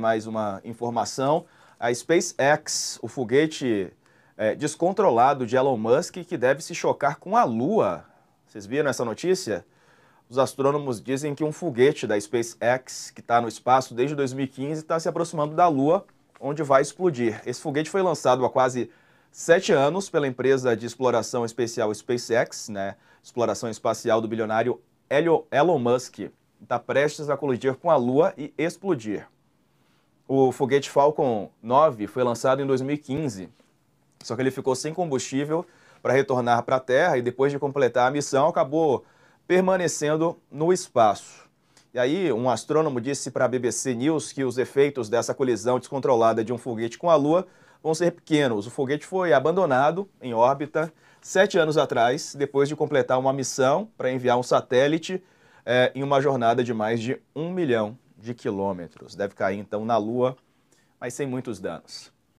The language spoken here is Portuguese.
mais uma informação. A SpaceX, o foguete é, descontrolado de Elon Musk, que deve se chocar com a Lua. Vocês viram essa notícia? Os astrônomos dizem que um foguete da SpaceX, que está no espaço desde 2015, está se aproximando da Lua, onde vai explodir. Esse foguete foi lançado há quase sete anos pela empresa de exploração especial SpaceX, né? exploração espacial do bilionário Elon Musk. Está prestes a colidir com a Lua e explodir. O foguete Falcon 9 foi lançado em 2015, só que ele ficou sem combustível para retornar para a Terra e depois de completar a missão acabou permanecendo no espaço. E aí, um astrônomo disse para a BBC News que os efeitos dessa colisão descontrolada de um foguete com a Lua vão ser pequenos. O foguete foi abandonado em órbita sete anos atrás, depois de completar uma missão para enviar um satélite é, em uma jornada de mais de um milhão de quilômetros. Deve cair então na Lua, mas sem muitos danos.